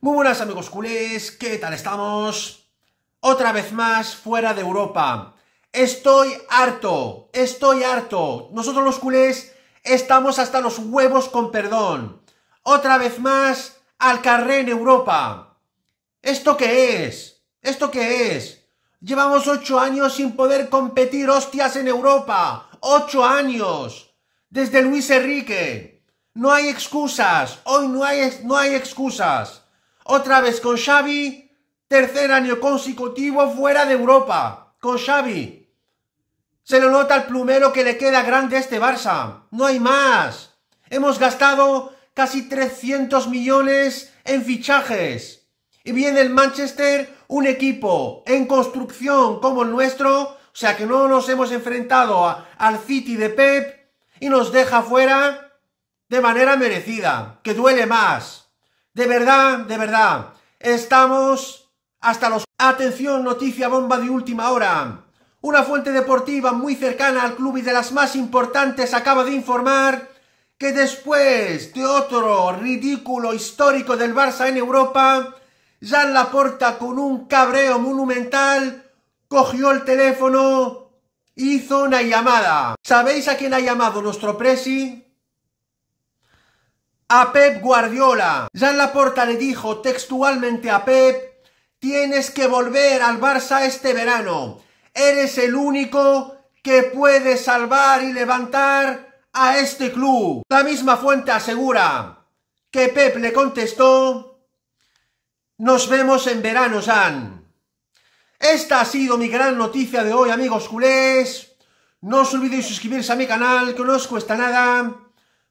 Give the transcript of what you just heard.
Muy buenas amigos culés, ¿qué tal estamos? Otra vez más fuera de Europa. Estoy harto, estoy harto. Nosotros los culés estamos hasta los huevos con perdón. Otra vez más al carré en Europa. ¿Esto qué es? ¿Esto qué es? Llevamos ocho años sin poder competir hostias en Europa. Ocho años. Desde Luis Enrique. No hay excusas. Hoy no hay, no hay excusas. Otra vez con Xavi. Tercer año consecutivo fuera de Europa. Con Xavi. Se lo nota el plumero que le queda grande a este Barça. No hay más. Hemos gastado casi 300 millones en fichajes. Y viene el Manchester, un equipo en construcción como el nuestro, o sea que no nos hemos enfrentado al City de Pep y nos deja fuera de manera merecida, que duele más. De verdad, de verdad, estamos hasta los... Atención, noticia bomba de última hora. Una fuente deportiva muy cercana al club y de las más importantes acaba de informar que después de otro ridículo histórico del Barça en Europa, Jan Laporta con un cabreo monumental cogió el teléfono hizo una llamada. ¿Sabéis a quién ha llamado nuestro presi? a Pep Guardiola. Jean Laporta le dijo textualmente a Pep, tienes que volver al Barça este verano. Eres el único que puede salvar y levantar a este club. La misma fuente asegura que Pep le contestó, nos vemos en verano, Jean. Esta ha sido mi gran noticia de hoy, amigos culés. No os olvidéis suscribirse a mi canal, que no os cuesta nada